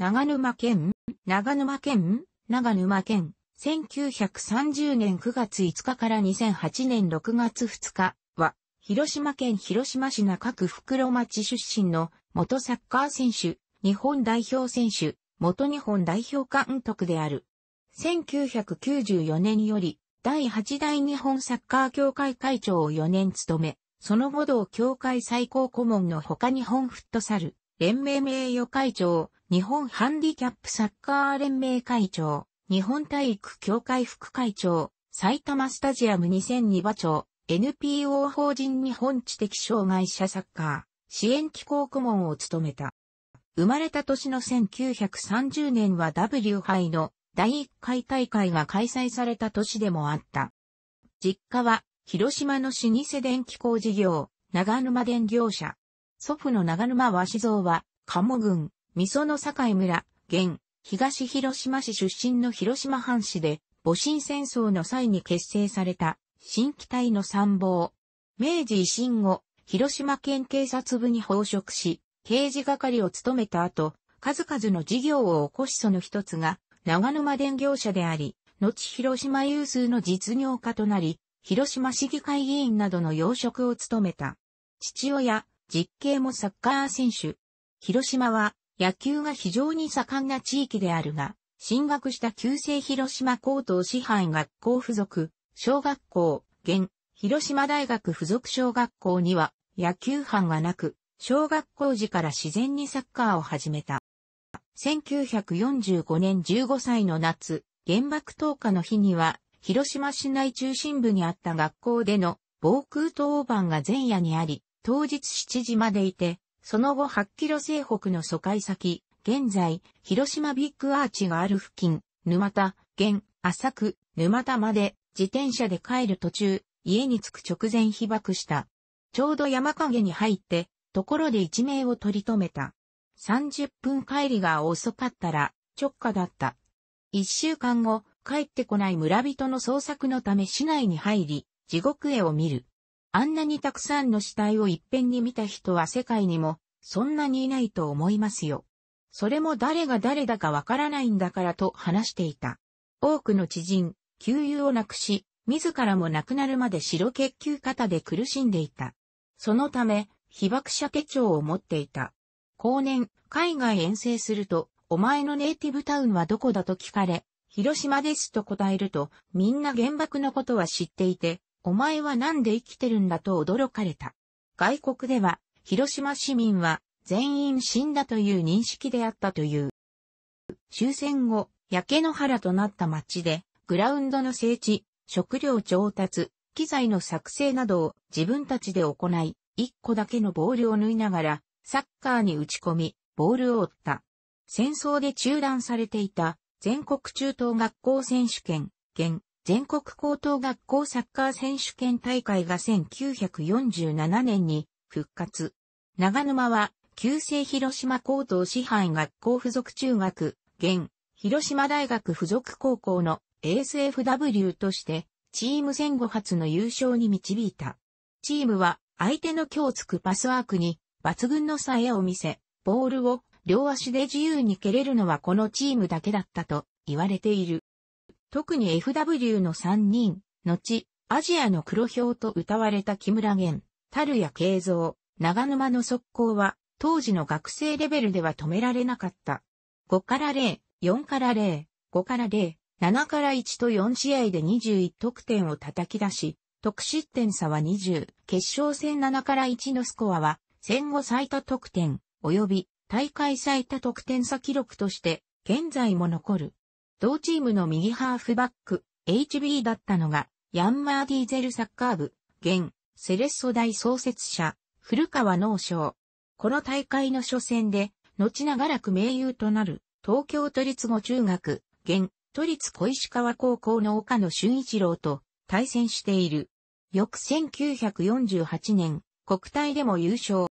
長沼県、長沼県、長沼県、1930年9月5日から2008年6月2日は、広島県広島市中区袋町出身の元サッカー選手、日本代表選手、元日本代表監督である。1994年より、第8代日本サッカー協会会長を4年務め、その後同協会最高顧問の他日本フットサル、連盟名誉会長、日本ハンディキャップサッカー連盟会長、日本体育協会副会長、埼玉スタジアム2002馬長、NPO 法人日本知的障害者サッカー、支援機構顧問を務めた。生まれた年の1930年は W 杯の第1回大会が開催された年でもあった。実家は広島の老舗電気工事業、長沼電業者、祖父の長沼和志蔵は、鴨郡、噌園境村、現、東広島市出身の広島藩士で、戊辰戦争の際に結成された、新機隊の参謀。明治維新後、広島県警察部に報職し、刑事係を務めた後、数々の事業を起こしその一つが、長沼電業者であり、後広島有数の実業家となり、広島市議会議員などの要職を務めた。父親、実刑もサッカー選手。広島は野球が非常に盛んな地域であるが、進学した旧制広島高等師範学校付属、小学校、現、広島大学付属小学校には野球班がなく、小学校時から自然にサッカーを始めた。1945年15歳の夏、原爆投下の日には、広島市内中心部にあった学校での防空灯板が前夜にあり、当日7時までいて、その後8キロ西北の疎開先、現在、広島ビッグアーチがある付近、沼田、現、浅く、沼田まで、自転車で帰る途中、家に着く直前被爆した。ちょうど山陰に入って、ところで一命を取り留めた。30分帰りが遅かったら、直下だった。一週間後、帰ってこない村人の捜索のため市内に入り、地獄絵を見る。あんなにたくさんの死体を一遍に見た人は世界にも、そんなにいないと思いますよ。それも誰が誰だかわからないんだからと話していた。多くの知人、給油をなくし、自らも亡くなるまで白血球型で苦しんでいた。そのため、被爆者手帳を持っていた。後年、海外遠征すると、お前のネイティブタウンはどこだと聞かれ、広島ですと答えると、みんな原爆のことは知っていて、お前はなんで生きてるんだと驚かれた。外国では、広島市民は全員死んだという認識であったという。終戦後、焼け野原となった町で、グラウンドの整地、食料調達、機材の作成などを自分たちで行い、一個だけのボールを縫いながら、サッカーに打ち込み、ボールを追った。戦争で中断されていた全国中等学校選手権、現、全国高等学校サッカー選手権大会が1947年に復活。長沼は、旧制広島高等師範学校附属中学、現、広島大学附属高校の ASFW として、チーム戦後初の優勝に導いた。チームは、相手の今日つくパスワークに、抜群のさえを見せ、ボールを両足で自由に蹴れるのはこのチームだけだったと言われている。特に FW の3人、後、アジアの黒表と歌われた木村玄、樽谷慶三、長沼の速攻は、当時の学生レベルでは止められなかった。5から0、4から0、5から0、7から1と4試合で21得点を叩き出し、得失点差は20、決勝戦7から1のスコアは、戦後最多得点、及び大会最多得点差記録として、現在も残る。同チームの右ハーフバック、HB だったのが、ヤンマーディーゼルサッカー部、現、セレッソ大創設者、古川農商。この大会の初戦で、後長らく名優となる、東京都立後中学、現、都立小石川高校の岡野俊一郎と対戦している。翌1948年、国体でも優勝。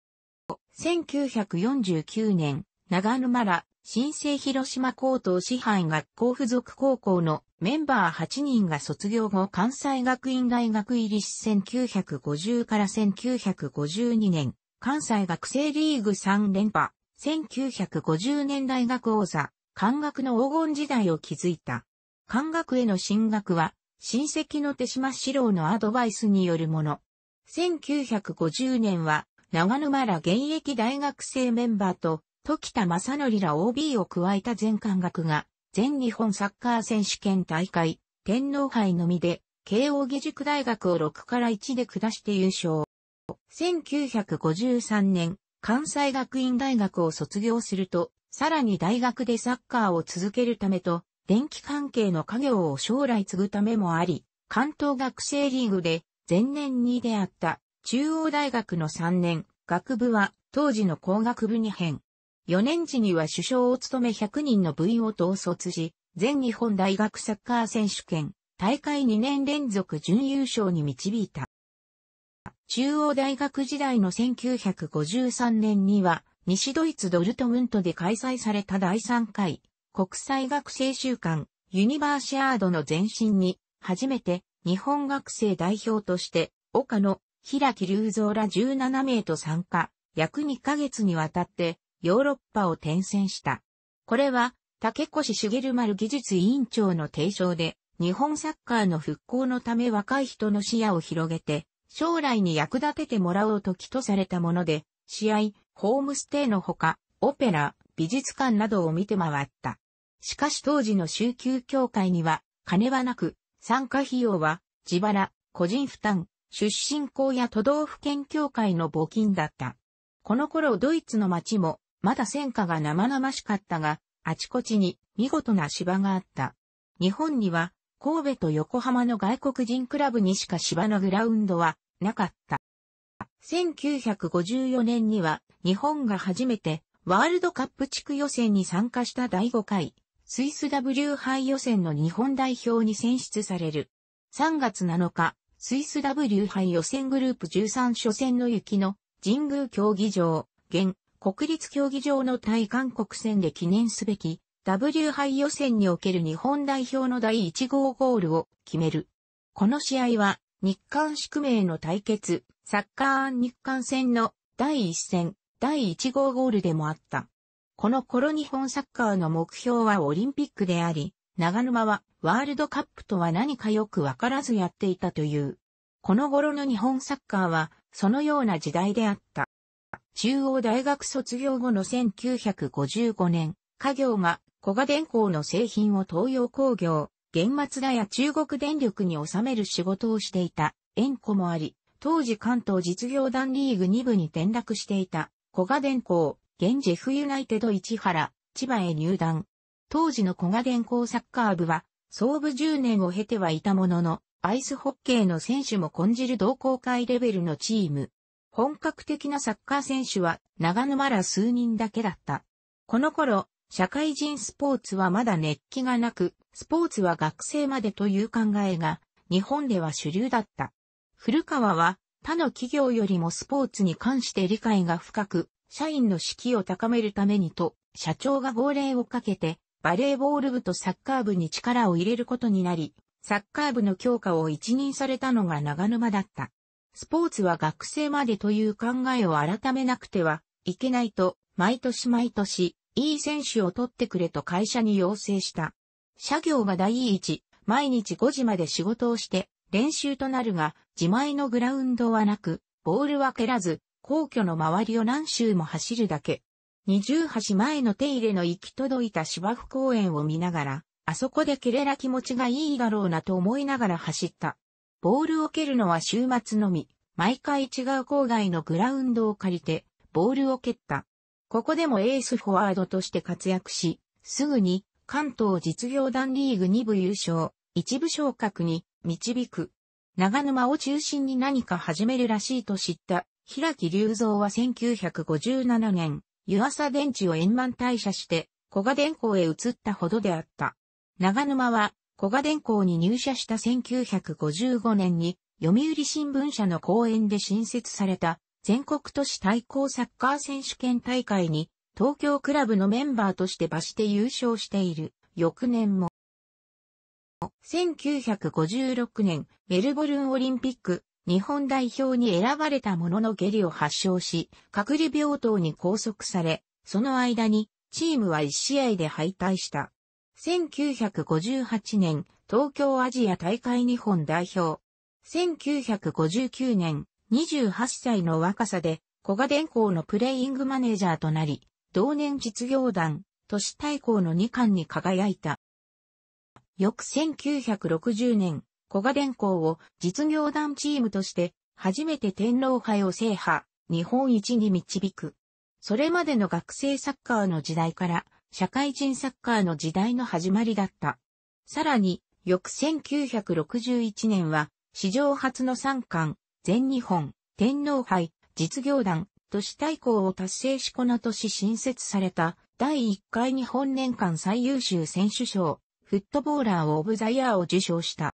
1949年、長沼ら、新生広島高等師範学校附属高校のメンバー8人が卒業後関西学院大学入りし1950から1952年、関西学生リーグ3連覇、1950年大学王座、関学の黄金時代を築いた。関学への進学は、親戚の手島志郎のアドバイスによるもの。1950年は、長沼ら現役大学生メンバーと、時田正則ら OB を加えた全館学が、全日本サッカー選手権大会、天皇杯のみで、慶応義塾大学を6から1で下して優勝。1953年、関西学院大学を卒業すると、さらに大学でサッカーを続けるためと、電気関係の家業を将来継ぐためもあり、関東学生リーグで前年に出会った中央大学の3年、学部は当時の工学部に編。4年時には首相を務め100人の部員を統率し、全日本大学サッカー選手権、大会2年連続準優勝に導いた。中央大学時代の1953年には、西ドイツドルトムントで開催された第3回国際学生週間ユニバーシアードの前身に、初めて日本学生代表として、岡野、平木隆三ら17名と参加、約2ヶ月にわたってヨーロッパを転戦した。これは、竹越茂丸技術委員長の提唱で、日本サッカーの復興のため若い人の視野を広げて、将来に役立ててもらおうと起とされたもので、試合、ホームステイのほか、オペラ、美術館などを見て回った。しかし当時の宗教協会には、金はなく、参加費用は、自腹、個人負担、出身校や都道府県協会の募金だった。この頃ドイツの街もまだ戦火が生々しかったが、あちこちに見事な芝があった。日本には神戸と横浜の外国人クラブにしか芝のグラウンドはなかった。1954年には日本が初めてワールドカップ地区予選に参加した第5回スイス W 杯予選の日本代表に選出される。3月7日、スイス W 杯予選グループ13初戦の雪の神宮競技場、現国立競技場の対韓国戦で記念すべき W 杯予選における日本代表の第1号ゴールを決める。この試合は日韓宿命の対決、サッカー日韓戦の第1戦、第1号ゴールでもあった。この頃日本サッカーの目標はオリンピックであり、長沼はワールドカップとは何かよくわからずやっていたという。この頃の日本サッカーはそのような時代であった。中央大学卒業後の1955年、家業が小賀電工の製品を東洋工業、原末田や中国電力に収める仕事をしていた縁故もあり、当時関東実業団リーグ2部に転落していた小賀電工、現ジェフユナイテド市原、千葉へ入団。当時の小賀電工サッカー部は、創部10年を経てはいたものの、アイスホッケーの選手も混じる同好会レベルのチーム。本格的なサッカー選手は長沼ら数人だけだった。この頃、社会人スポーツはまだ熱気がなく、スポーツは学生までという考えが日本では主流だった。古川は他の企業よりもスポーツに関して理解が深く、社員の士気を高めるためにと、社長が号令をかけて、バレーボール部とサッカー部に力を入れることになり、サッカー部の強化を一任されたのが長沼だった。スポーツは学生までという考えを改めなくてはいけないと、毎年毎年、いい選手を取ってくれと会社に要請した。社業が第一、毎日5時まで仕事をして、練習となるが、自前のグラウンドはなく、ボールは蹴らず、皇居の周りを何周も走るだけ。二重橋前の手入れの行き届いた芝生公園を見ながら、あそこで蹴れら気持ちがいいだろうなと思いながら走った。ボールを蹴るのは週末のみ、毎回違う郊外のグラウンドを借りて、ボールを蹴った。ここでもエースフォワードとして活躍し、すぐに関東実業団リーグ2部優勝、1部昇格に導く。長沼を中心に何か始めるらしいと知った平木隆三は1957年、湯浅電池を円満退社して、小賀電工へ移ったほどであった。長沼は古賀電工に入社した1955年に、読売新聞社の講演で新設された全国都市対抗サッカー選手権大会に東京クラブのメンバーとして場して優勝している翌年も1956年メルボルンオリンピック日本代表に選ばれたものの下痢を発症し隔離病棟に拘束されその間にチームは1試合で敗退した。1958年、東京アジア大会日本代表。1959年、28歳の若さで、小賀電工のプレイングマネージャーとなり、同年実業団、都市対抗の2冠に輝いた。翌1960年、小賀電工を実業団チームとして、初めて天皇杯を制覇、日本一に導く。それまでの学生サッカーの時代から、社会人サッカーの時代の始まりだった。さらに、翌1961年は、史上初の三冠、全日本、天皇杯、実業団、都市対抗を達成しこの年新設された、第1回日本年間最優秀選手賞、フットボーラーオブザイヤーを受賞した。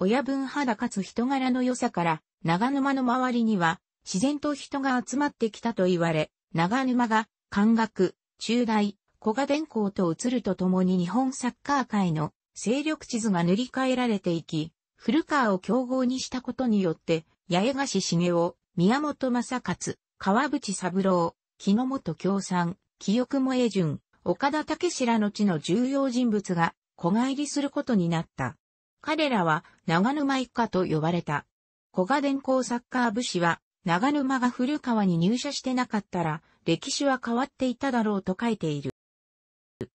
親分肌かつ人柄の良さから、長沼の周りには、自然と人が集まってきたと言われ、長沼が、漢学、中大、古賀電工と移るとともに日本サッカー界の勢力地図が塗り替えられていき、古川を競合にしたことによって、八重樫茂雄、宮本正勝、川淵三郎、木野本京産、清雲え順、岡田武志らの地の重要人物が、子返りすることになった。彼らは、長沼一家と呼ばれた。古賀電工サッカー部士は、長沼が古川に入社してなかったら、歴史は変わっていただろうと書いている。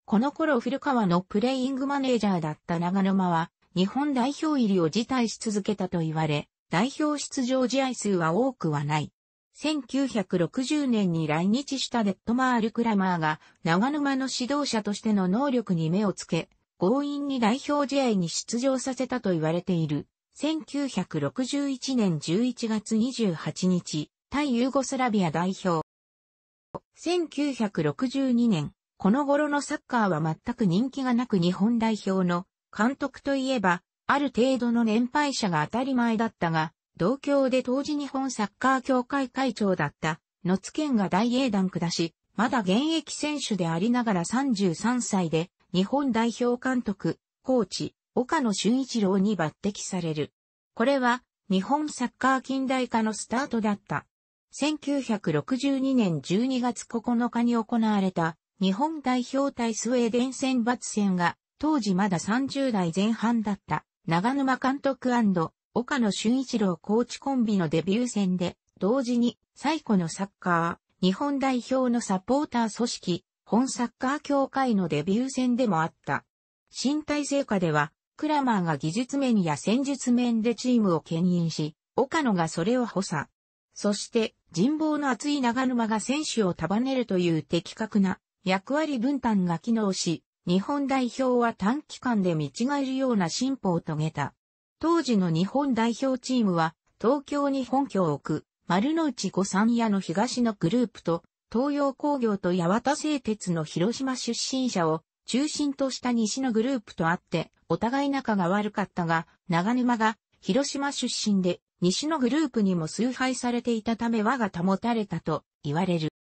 この頃古川のプレイングマネージャーだった長沼は、日本代表入りを辞退し続けたと言われ、代表出場試合数は多くはない。1960年に来日したデットマール・クラマーが長沼の指導者としての能力に目をつけ、強引に代表試合に出場させたと言われている。1961年11月28日、対ユーゴスラビア代表。1962年、この頃のサッカーは全く人気がなく日本代表の監督といえば、ある程度の年配者が当たり前だったが、同郷で当時日本サッカー協会会長だった、のつけんが大英団下し、まだ現役選手でありながら33歳で、日本代表監督、コーチ、岡野俊一郎に抜擢される。これは、日本サッカー近代化のスタートだった。1962年12月9日に行われた日本代表対スウェーデン選抜戦が、当時まだ30代前半だった、長沼監督岡野俊一郎コーチコンビのデビュー戦で、同時に、最古のサッカー、日本代表のサポーター組織、本サッカー協会のデビュー戦でもあった。身体成果では、クラマーが技術面や戦術面でチームを牽引し、岡野がそれを補佐。そして、人望の厚い長沼が選手を束ねるという的確な役割分担が機能し、日本代表は短期間で見違えるような進歩を遂げた。当時の日本代表チームは、東京に本拠を置く、丸の内五三屋の東のグループと、東洋工業と八幡製鉄の広島出身者を中心とした西のグループとあって、お互い仲が悪かったが、長沼が広島出身で西のグループにも崇拝されていたため和が保たれたと言われる。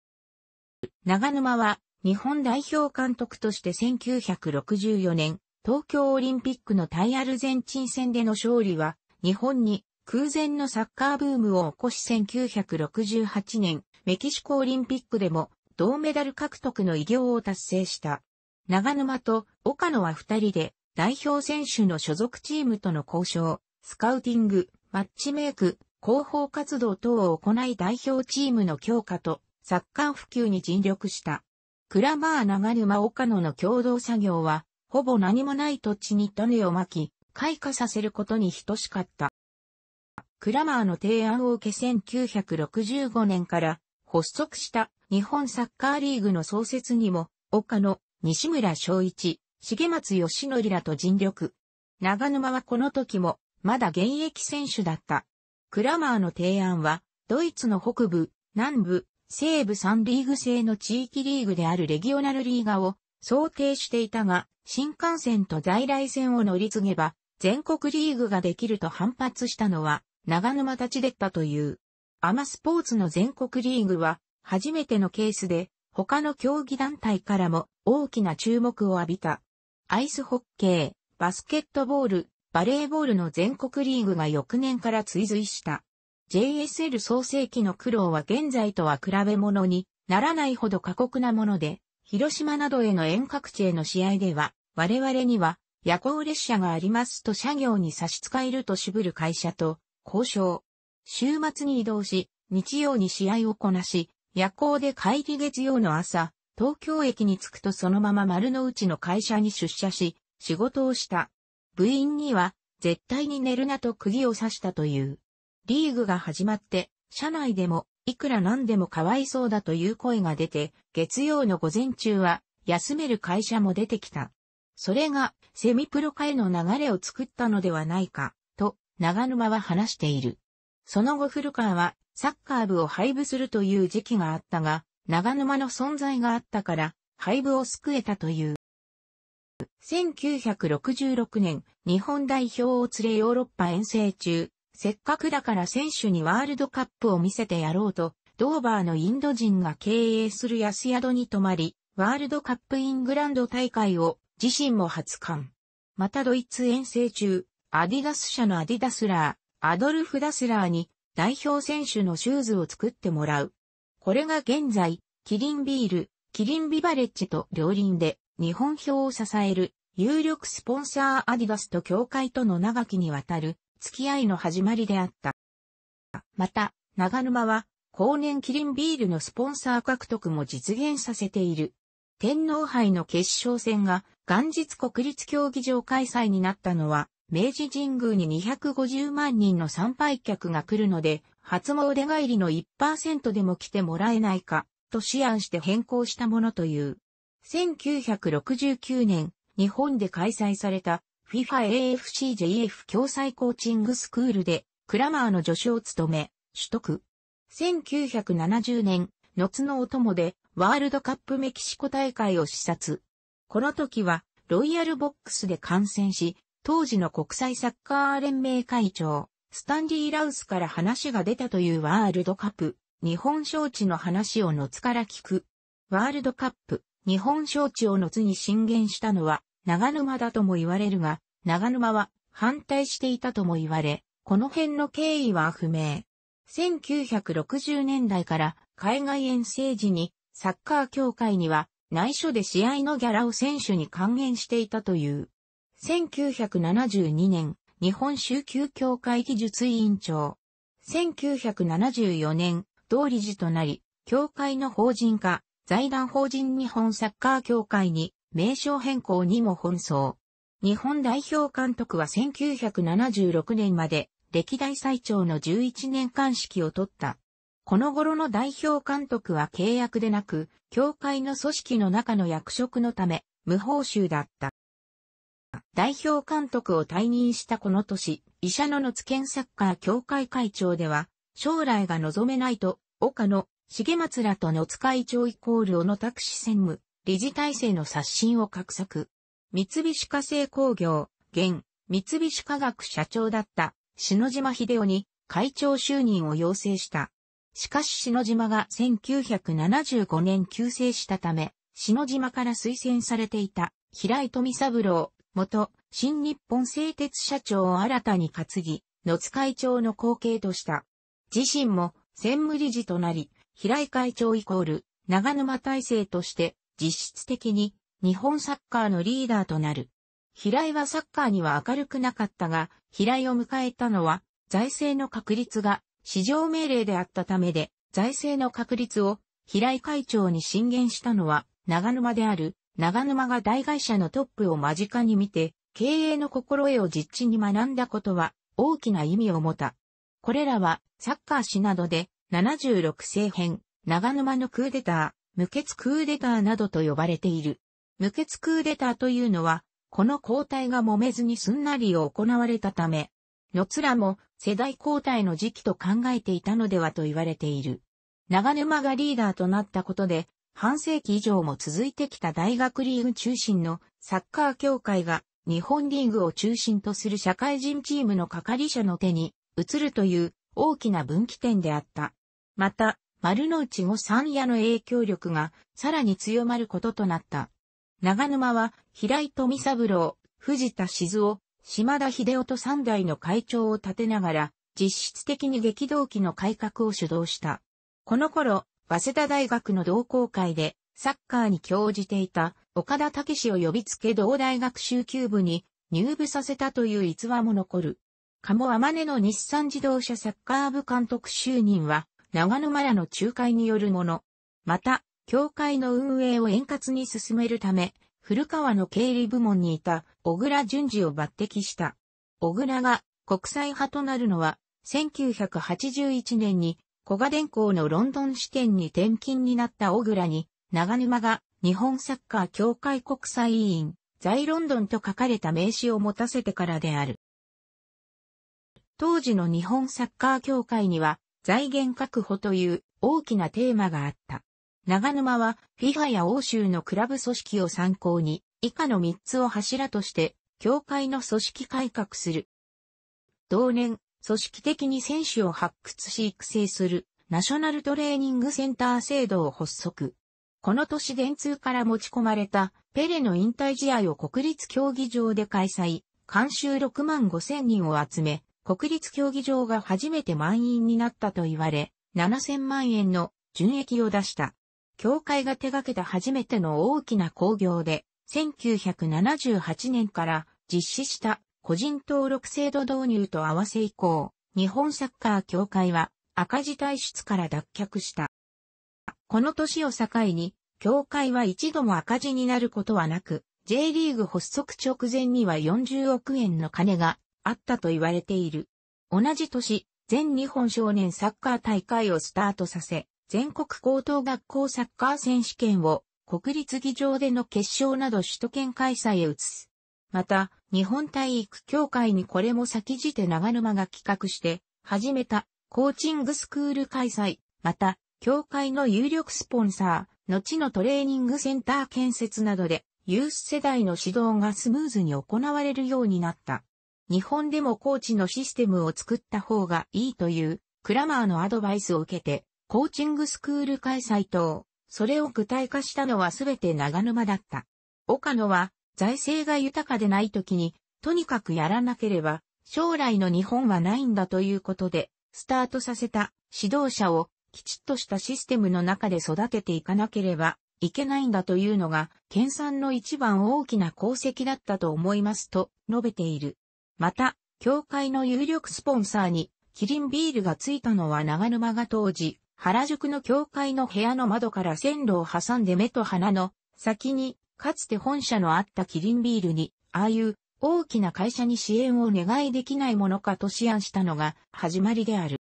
長沼は日本代表監督として1964年、東京オリンピックの対アルゼンチン戦での勝利は、日本に空前のサッカーブームを起こし1968年、メキシコオリンピックでも銅メダル獲得の偉業を達成した。長沼と岡野は二人で代表選手の所属チームとの交渉、スカウティング、マッチメイク、広報活動等を行い代表チームの強化とサッカー普及に尽力した。クラマー長沼岡野の共同作業は、ほぼ何もない土地に種をまき、開花させることに等しかった。クラマーの提案を受け1965年から発足した日本サッカーリーグの創設にも、岡野、西村昭一、重松義則らと尽力。長沼はこの時も、まだ現役選手だった。クラマーの提案は、ドイツの北部、南部、西部3リーグ制の地域リーグであるレギオナルリーガを想定していたが、新幹線と在来線を乗り継げば、全国リーグができると反発したのは、長沼たち出ったという。アマスポーツの全国リーグは、初めてのケースで、他の競技団体からも大きな注目を浴びた。アイスホッケー、バスケットボール、バレーボールの全国リーグが翌年から追随した。JSL 創世記の苦労は現在とは比べ物にならないほど過酷なもので、広島などへの遠隔地への試合では、我々には夜行列車がありますと車業に差し支えると渋る会社と交渉。週末に移動し、日曜に試合をこなし、夜行で帰り月曜の朝、東京駅に着くとそのまま丸の内の会社に出社し、仕事をした。部員には、絶対に寝るなと釘を刺したという。リーグが始まって、社内でも、いくらなんでもかわいそうだという声が出て、月曜の午前中は、休める会社も出てきた。それが、セミプロ化への流れを作ったのではないか、と、長沼は話している。その後古川は、サッカー部を廃部するという時期があったが、長沼の存在があったから、廃部を救えたという。1966年、日本代表を連れヨーロッパ遠征中、せっかくだから選手にワールドカップを見せてやろうと、ドーバーのインド人が経営する安宿に泊まり、ワールドカップイングランド大会を自身も初観。またドイツ遠征中、アディダス社のアディダスラー、アドルフ・ダスラーに代表選手のシューズを作ってもらう。これが現在、キリンビール、キリンビバレッジと両輪で日本票を支える有力スポンサーアディダスと協会との長きにわたる付き合いの始まりであった。また、長沼は、後年キリンビールのスポンサー獲得も実現させている。天皇杯の決勝戦が元日国立競技場開催になったのは、明治神宮に250万人の参拝客が来るので、初詣帰りの1%でも来てもらえないか、と試案して変更したものという。1969年、日本で開催された FIFA AFCJF 共済コーチングスクールで、クラマーの助手を務め、取得。1970年、つのお供で、ワールドカップメキシコ大会を視察。この時は、ロイヤルボックスで観戦し、当時の国際サッカー連盟会長、スタンリー・ラウスから話が出たというワールドカップ、日本招致の話をのつから聞く。ワールドカップ、日本招致をのつに進言したのは、長沼だとも言われるが、長沼は反対していたとも言われ、この辺の経緯は不明。1960年代から海外遠征時にサッカー協会には内緒で試合のギャラを選手に還元していたという。1972年、日本宗教協会技術委員長。1974年、同理事となり、協会の法人化、財団法人日本サッカー協会に名称変更にも奔走。日本代表監督は1976年まで歴代最長の11年間式を取った。この頃の代表監督は契約でなく、協会の組織の中の役職のため、無報酬だった。代表監督を退任したこの年、医者の野津健サッカー協会会長では、将来が望めないと、岡野、重松らと野津会長イコール小野拓司専務、理事体制の刷新を画策。三菱化成工業、現、三菱化学社長だった、篠島秀夫に会長就任を要請した。しかし篠島が1975年急成したため、篠島から推薦されていた、平井富三郎、元、新日本製鉄社長を新たに担ぎ、野津会長の後継とした。自身も、専務理事となり、平井会長イコール、長沼体制として、実質的に、日本サッカーのリーダーとなる。平井はサッカーには明るくなかったが、平井を迎えたのは、財政の確立が市場命令であったためで、財政の確立を平井会長に進言したのは、長沼である、長沼が大会社のトップを間近に見て、経営の心得を実地に学んだことは、大きな意味を持た。これらは、サッカー誌などで、76世編、長沼のクーデター、無血クーデターなどと呼ばれている。無血クーデターというのは、この交代が揉めずにすんなり行われたため、のつらも世代交代の時期と考えていたのではと言われている。長沼がリーダーとなったことで、半世紀以上も続いてきた大学リーグ中心のサッカー協会が日本リーグを中心とする社会人チームの係者の手に移るという大きな分岐点であった。また、丸の内後三夜の影響力がさらに強まることとなった。長沼は、平井富三郎、藤田静夫、島田秀夫と三代の会長を立てながら、実質的に激動期の改革を主導した。この頃、早稲田大学の同好会で、サッカーに興じていた岡田武史を呼びつけ同大学集級部に入部させたという逸話も残る。鴨天音の日産自動車サッカー部監督就任は、長沼らの仲介によるもの。また、教会の運営を円滑に進めるため、古川の経理部門にいた小倉淳二を抜擢した。小倉が国際派となるのは、1981年に小賀電工のロンドン支店に転勤になった小倉に、長沼が日本サッカー協会国際委員、在ロンドンと書かれた名刺を持たせてからである。当時の日本サッカー協会には、財源確保という大きなテーマがあった。長沼は FIFA や欧州のクラブ組織を参考に、以下の3つを柱として、協会の組織改革する。同年、組織的に選手を発掘し育成する、ナショナルトレーニングセンター制度を発足。この年電通から持ち込まれた、ペレの引退試合を国立競技場で開催、監修6万5千人を集め、国立競技場が初めて満員になったと言われ、7000万円の純益を出した。協会が手掛けた初めての大きな工業で、1978年から実施した個人登録制度導入と合わせ以降、日本サッカー協会は赤字体質から脱却した。この年を境に、協会は一度も赤字になることはなく、J リーグ発足直前には40億円の金があったと言われている。同じ年、全日本少年サッカー大会をスタートさせ、全国高等学校サッカー選手権を国立議場での決勝など首都圏開催へ移す。また、日本体育協会にこれも先じて長沼が企画して始めたコーチングスクール開催、また、協会の有力スポンサー、後のトレーニングセンター建設などで、ユース世代の指導がスムーズに行われるようになった。日本でもコーチのシステムを作った方がいいという、クラマーのアドバイスを受けて、コーチングスクール開催等、それを具体化したのはすべて長沼だった。岡野は、財政が豊かでない時に、とにかくやらなければ、将来の日本はないんだということで、スタートさせた指導者をきちっとしたシステムの中で育てていかなければいけないんだというのが、県産の一番大きな功績だったと思いますと述べている。また、協会の有力スポンサーに、キリンビールがついたのは長沼が当時、原宿の教会の部屋の窓から線路を挟んで目と鼻の先に、かつて本社のあったキリンビールに、ああいう大きな会社に支援をお願いできないものかと思案したのが始まりである。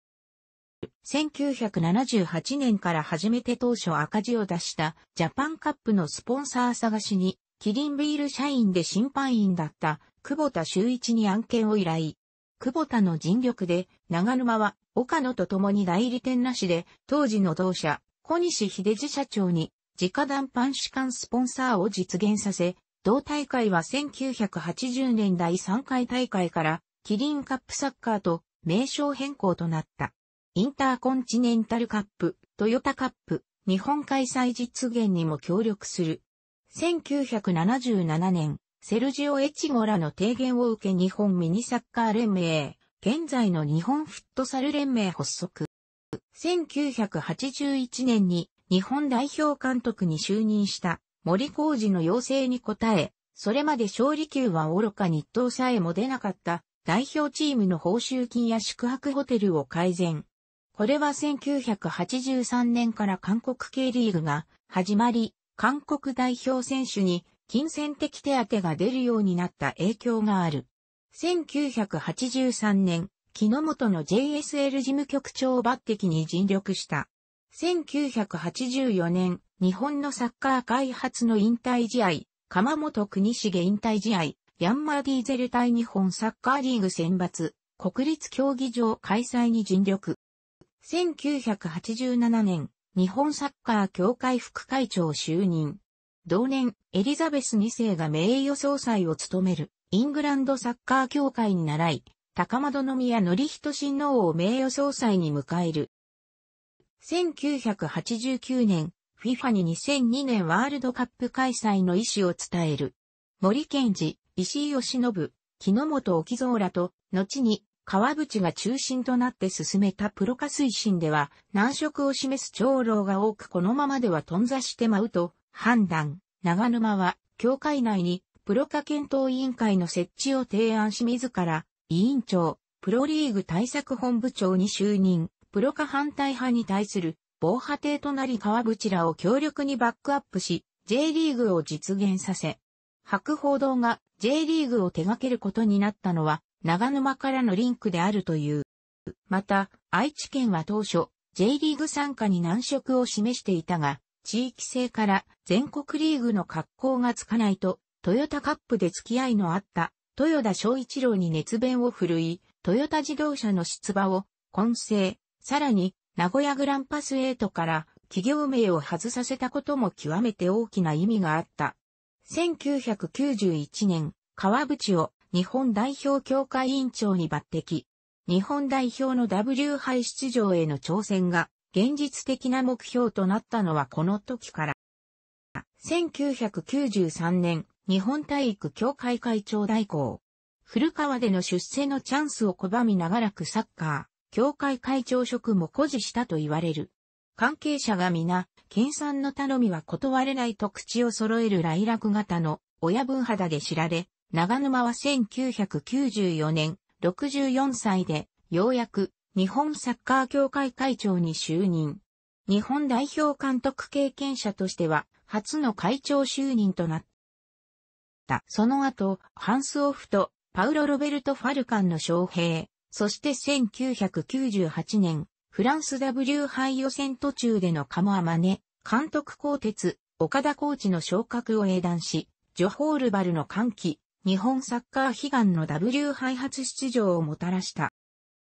1978年から初めて当初赤字を出したジャパンカップのスポンサー探しに、キリンビール社員で審判員だった久保田修一に案件を依頼。久保田の尽力で長沼は、岡野と共に代理店なしで、当時の同社、小西秀治社長に、直談判主管スポンサーを実現させ、同大会は1980年第3回大会から、キリンカップサッカーと名称変更となった。インターコンチネンタルカップ、トヨタカップ、日本開催実現にも協力する。1977年、セルジオ・エチゴラの提言を受け日本ミニサッカー連盟、現在の日本フットサル連盟発足。1981年に日本代表監督に就任した森浩二の要請に応え、それまで勝利級は愚か日当さえも出なかった代表チームの報酬金や宿泊ホテルを改善。これは1983年から韓国系リーグが始まり、韓国代表選手に金銭的手当が出るようになった影響がある。1983年、木の本の JSL 事務局長抜擢に尽力した。1984年、日本のサッカー開発の引退試合、鎌本国重引退試合、ヤンマーディーゼル対日本サッカーリーグ選抜、国立競技場開催に尽力。1987年、日本サッカー協会副会長就任。同年、エリザベス2世が名誉総裁を務める。イングランドサッカー協会に習い、高円宮典仁親王を名誉総裁に迎える。1989年、FIFA に2002年ワールドカップ開催の意思を伝える。森健二、石井義信、木本沖蔵らと、後に川淵が中心となって進めたプロ化推進では、難色を示す長老が多くこのままでは頓挫してまうと判断。長沼は、協会内にプロ化検討委員会の設置を提案し自ら、委員長、プロリーグ対策本部長に就任、プロ化反対派に対する防波堤となり川淵らを強力にバックアップし、J リーグを実現させ、白報堂が J リーグを手掛けることになったのは、長沼からのリンクであるという。また、愛知県は当初、J リーグ参加に難色を示していたが、地域性から全国リーグの格好がつかないとトヨタカップで付き合いのあった豊田章一郎に熱弁を振るい、トヨタ自動車の出馬を混成、さらに名古屋グランパスエイトから企業名を外させたことも極めて大きな意味があった。1991年、川淵を日本代表協会委員長に抜擢。日本代表の W 杯出場への挑戦が現実的な目標となったのはこの時から。1993年、日本体育協会会長代行。古川での出世のチャンスを拒み長らくサッカー、協会会長職も誇示したと言われる。関係者が皆、県産の頼みは断れないと口を揃える来落型の親分肌で知られ、長沼は1994年64歳でようやく日本サッカー協会会長に就任。日本代表監督経験者としては初の会長就任となった。。その後、ハンスオフとパウロ・ロベルト・ファルカンの将兵、そして1998年、フランス W 杯予選途中でのカモアマネ、監督鋼鉄、岡田コーチの昇格を英断し、ジョホールバルの歓喜、日本サッカー悲願の W 杯初出場をもたらし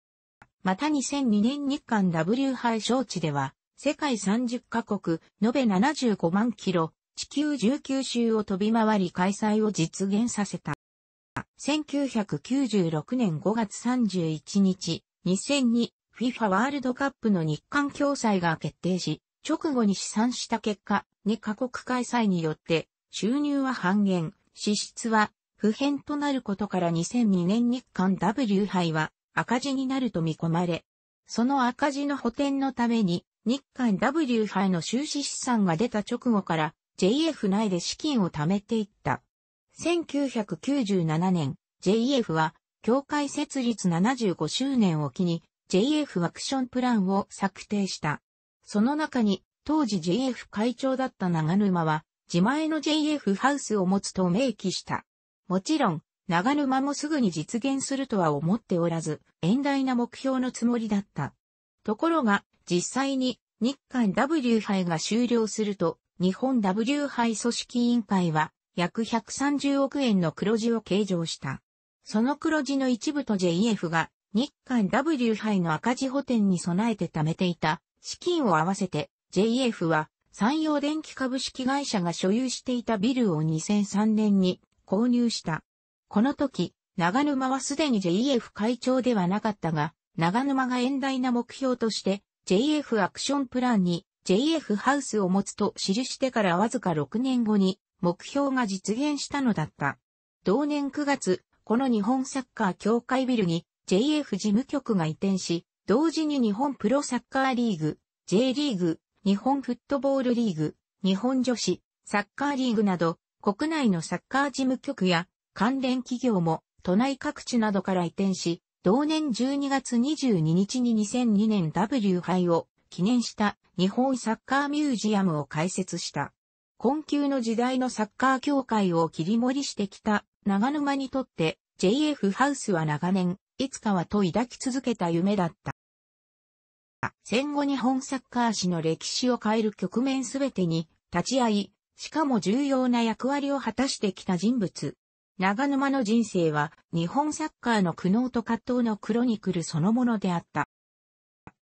た。また2002年日韓 W 杯招致では、世界30カ国、延べ75万キロ、地球19周を飛び回り開催を実現させた。1996年5月31日、2002 FIFA ワールドカップの日韓共催が決定し、直後に試算した結果、2カ国開催によって、収入は半減、支出は不変となることから2002年日韓 W 杯は赤字になると見込まれ、その赤字の補填のために、日韓 W 杯の収支資産が出た直後から、JF 内で資金を貯めていった。1997年、JF は、協会設立75周年を機に、JF アクションプランを策定した。その中に、当時 JF 会長だった長沼は、自前の JF ハウスを持つと明記した。もちろん、長沼もすぐに実現するとは思っておらず、遠大な目標のつもりだった。ところが、実際に日韓 W 杯が終了すると、日本 W 杯組織委員会は約130億円の黒字を計上した。その黒字の一部と JF が日韓 W 杯の赤字補填に備えて貯めていた資金を合わせて JF は山陽電機株式会社が所有していたビルを2003年に購入した。この時、長沼はすでに JF 会長ではなかったが、長沼が遠大な目標として JF アクションプランに JF ハウスを持つと記してからわずか6年後に目標が実現したのだった。同年9月、この日本サッカー協会ビルに JF 事務局が移転し、同時に日本プロサッカーリーグ、J リーグ、日本フットボールリーグ、日本女子、サッカーリーグなど、国内のサッカー事務局や関連企業も都内各地などから移転し、同年12月22日に2002年 W 杯を記念した日本サッカーミュージアムを開設した。困窮の時代のサッカー協会を切り盛りしてきた長沼にとって JF ハウスは長年、いつかはと抱き続けた夢だった。戦後日本サッカー史の歴史を変える局面すべてに立ち会い、しかも重要な役割を果たしてきた人物。長沼の人生は日本サッカーの苦悩と葛藤のクロニクルそのものであった。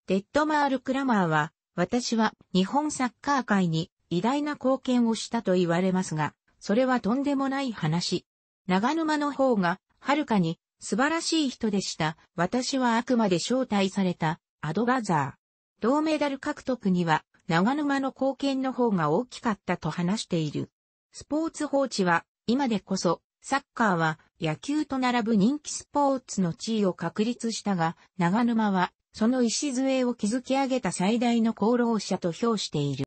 デッドマール・クラマーは、私は日本サッカー界に偉大な貢献をしたと言われますが、それはとんでもない話。長沼の方が、はるかに素晴らしい人でした。私はあくまで招待されたアドバザー。銅メダル獲得には長沼の貢献の方が大きかったと話している。スポーツ報知は今でこそサッカーは野球と並ぶ人気スポーツの地位を確立したが長沼はその礎を築き上げた最大の功労者と評している。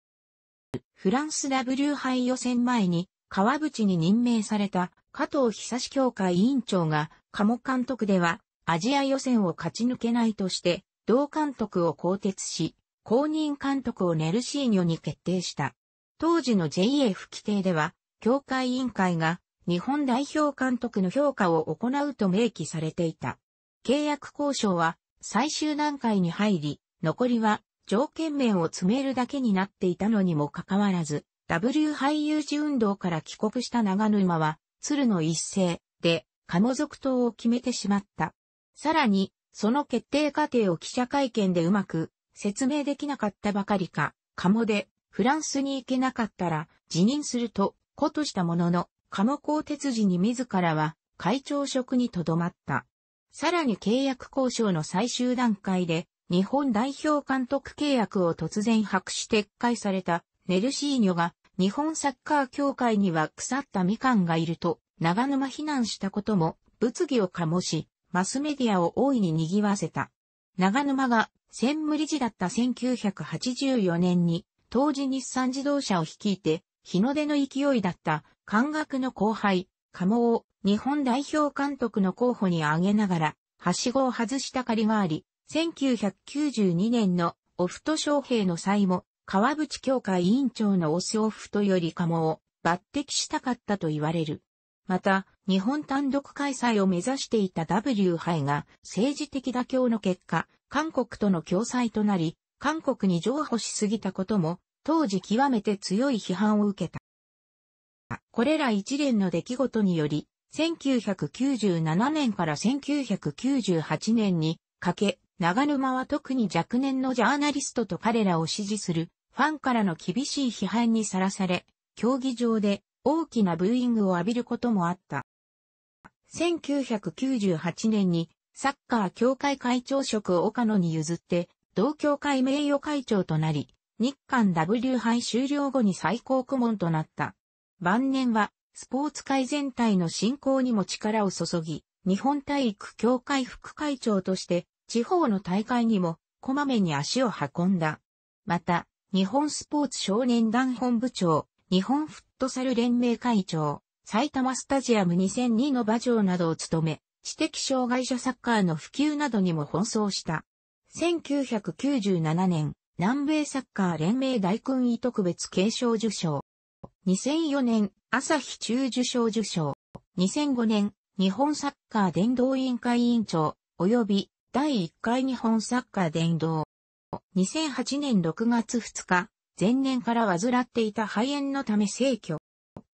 フランス W 杯予選前に、川淵に任命された加藤久志協会委員長が、鴨監督では、アジア予選を勝ち抜けないとして、同監督を更迭し、公認監督をネルシーニョに決定した。当時の JF 規定では、協会委員会が日本代表監督の評価を行うと明記されていた。契約交渉は最終段階に入り、残りは条件面を詰めるだけになっていたのにもかかわらず、W 俳優時運動から帰国した長沼は、鶴の一世で、カモ続投を決めてしまった。さらに、その決定過程を記者会見でうまく説明できなかったばかりか、カモでフランスに行けなかったら辞任すると、ことしたものの、カモ鉄寺に自らは会長職にとどまった。さらに契約交渉の最終段階で、日本代表監督契約を突然白紙撤回されたネルシーニョが日本サッカー協会には腐ったみかんがいると長沼非難したことも物議を醸し、マスメディアを大いに賑わせた。長沼が専務理事だった1984年に当時日産自動車を率いて日の出の勢いだった感覚の後輩モを日本代表監督の候補に挙げながら、はしごを外した借りがあり、1992年のオフト招平の際も、川淵協会委員長のオスオフトよりモを抜擢したかったと言われる。また、日本単独開催を目指していた W 杯が政治的妥協の結果、韓国との共催となり、韓国に譲歩しすぎたことも、当時極めて強い批判を受けた。これら一連の出来事により、1997年から1998年にかけ、長沼は特に若年のジャーナリストと彼らを支持するファンからの厳しい批判にさらされ、競技場で大きなブーイングを浴びることもあった。1998年にサッカー協会会長職を岡野に譲って、同協会名誉会長となり、日韓 W 杯終了後に最高顧問となった。晩年は、スポーツ界全体の振興にも力を注ぎ、日本体育協会副会長として、地方の大会にも、こまめに足を運んだ。また、日本スポーツ少年団本部長、日本フットサル連盟会長、埼玉スタジアム2002の馬場などを務め、知的障害者サッカーの普及などにも奔走した。1997年、南米サッカー連盟大勲位特別継承受賞。2004年、朝日中受賞受賞。2005年、日本サッカー伝道委員会委員長、及び第1回日本サッカー伝道。2008年6月2日、前年から患っていた肺炎のため逝去。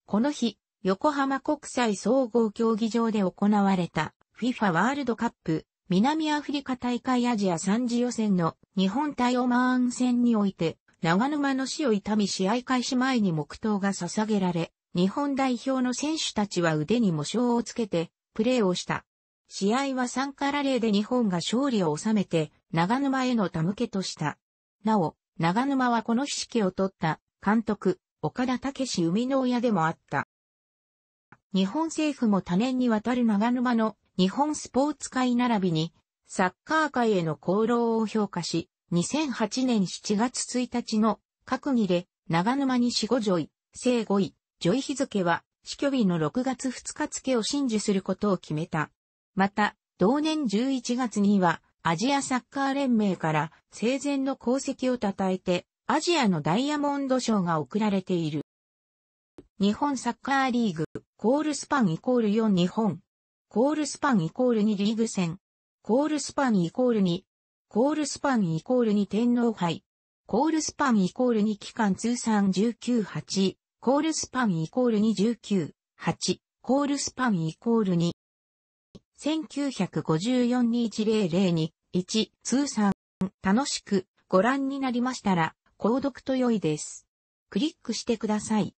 この日、横浜国際総合競技場で行われた FIFA ワールドカップ南アフリカ大会アジア3次予選の日本対オマーン戦において長沼の死を痛み試合開始前に黙祷が捧げられ、日本代表の選手たちは腕に模章をつけて、プレーをした。試合は3から0で日本が勝利を収めて、長沼への手向けとした。なお、長沼はこの指揮を取った、監督、岡田武史生の親でもあった。日本政府も多年にわたる長沼の日本スポーツ界並びに、サッカー界への功労を評価し、2008年7月1日の閣議で長沼に西五女医、正五位、女医日付は死去日の6月2日付を真珠することを決めた。また、同年11月にはアジアサッカー連盟から生前の功績を称えてアジアのダイヤモンド賞が贈られている。日本サッカーリーグ、コールスパンイコール4日本。コールスパンイコール2リーグ戦。コールスパンイコール2コールスパンイコールに天皇杯。コールスパンイコールに期間通算198。コールスパンイコール2 198。コールスパンイコールに。1954-2002-1通算。楽しくご覧になりましたら、購読と良いです。クリックしてください。